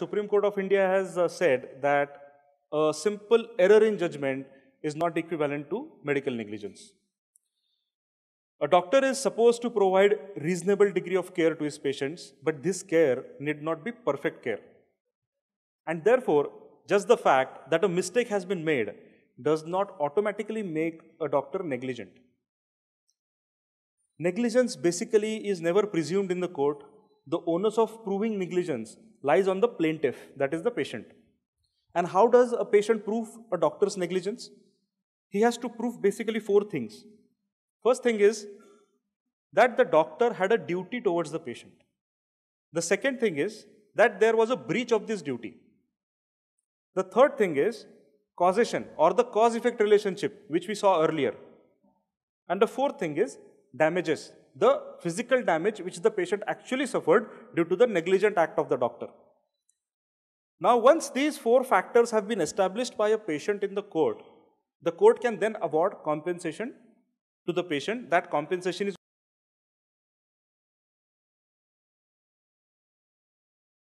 Supreme Court of India has uh, said that a simple error in judgment is not equivalent to medical negligence. A doctor is supposed to provide reasonable degree of care to his patients, but this care need not be perfect care. And therefore, just the fact that a mistake has been made does not automatically make a doctor negligent. Negligence basically is never presumed in the court the onus of proving negligence lies on the plaintiff, that is the patient. And how does a patient prove a doctor's negligence? He has to prove basically four things. First thing is that the doctor had a duty towards the patient. The second thing is that there was a breach of this duty. The third thing is causation or the cause effect relationship, which we saw earlier. And the fourth thing is damages, the physical damage which the patient actually suffered due to the negligent act of the doctor. Now, once these four factors have been established by a patient in the court, the court can then award compensation to the patient. That compensation is